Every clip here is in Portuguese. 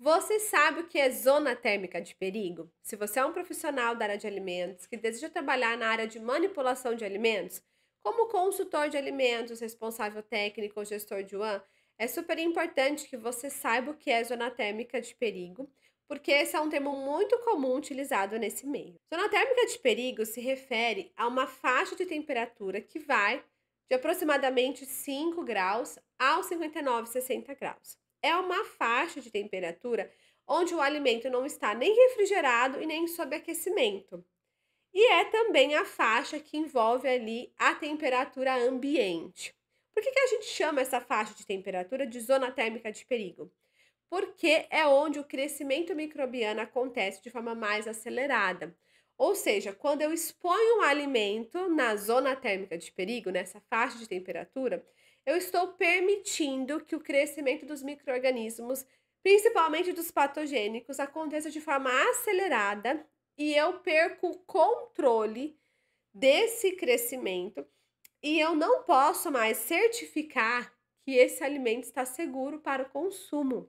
Você sabe o que é zona térmica de perigo? Se você é um profissional da área de alimentos que deseja trabalhar na área de manipulação de alimentos, como consultor de alimentos, responsável técnico ou gestor de UAN, é super importante que você saiba o que é zona térmica de perigo, porque esse é um termo muito comum utilizado nesse meio. Zona térmica de perigo se refere a uma faixa de temperatura que vai de aproximadamente 5 graus aos 59, 60 graus é uma faixa de temperatura onde o alimento não está nem refrigerado e nem sob aquecimento. E é também a faixa que envolve ali a temperatura ambiente. Por que, que a gente chama essa faixa de temperatura de zona térmica de perigo? Porque é onde o crescimento microbiano acontece de forma mais acelerada. Ou seja, quando eu exponho um alimento na zona térmica de perigo, nessa faixa de temperatura, eu estou permitindo que o crescimento dos micro-organismos, principalmente dos patogênicos, aconteça de forma acelerada e eu perco o controle desse crescimento e eu não posso mais certificar que esse alimento está seguro para o consumo.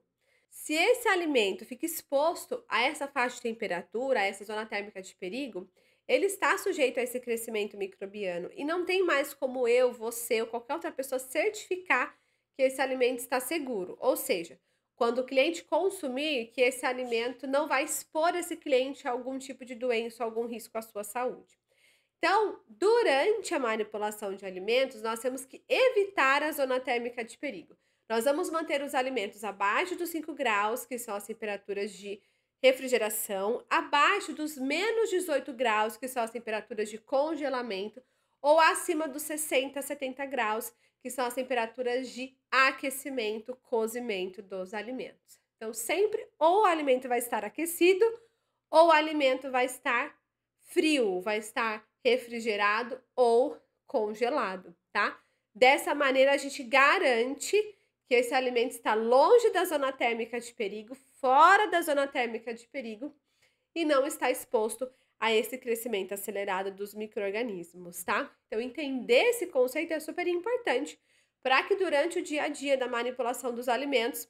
Se esse alimento fica exposto a essa faixa de temperatura, a essa zona térmica de perigo, ele está sujeito a esse crescimento microbiano e não tem mais como eu, você ou qualquer outra pessoa certificar que esse alimento está seguro. Ou seja, quando o cliente consumir, que esse alimento não vai expor esse cliente a algum tipo de doença, algum risco à sua saúde. Então, durante a manipulação de alimentos, nós temos que evitar a zona térmica de perigo. Nós vamos manter os alimentos abaixo dos 5 graus, que são as temperaturas de refrigeração, abaixo dos menos 18 graus, que são as temperaturas de congelamento, ou acima dos 60, 70 graus, que são as temperaturas de aquecimento, cozimento dos alimentos. Então, sempre ou o alimento vai estar aquecido ou o alimento vai estar frio, vai estar refrigerado ou congelado, tá? Dessa maneira, a gente garante que esse alimento está longe da zona térmica de perigo, fora da zona térmica de perigo e não está exposto a esse crescimento acelerado dos micro-organismos, tá? Então, entender esse conceito é super importante para que durante o dia a dia da manipulação dos alimentos,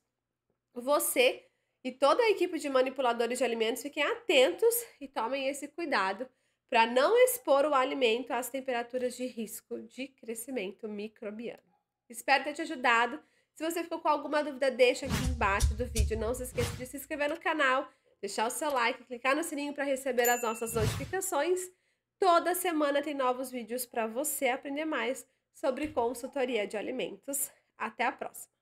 você e toda a equipe de manipuladores de alimentos fiquem atentos e tomem esse cuidado para não expor o alimento às temperaturas de risco de crescimento microbiano. Espero ter te ajudado. Se você ficou com alguma dúvida, deixa aqui embaixo do vídeo. Não se esqueça de se inscrever no canal, deixar o seu like, clicar no sininho para receber as nossas notificações. Toda semana tem novos vídeos para você aprender mais sobre consultoria de alimentos. Até a próxima!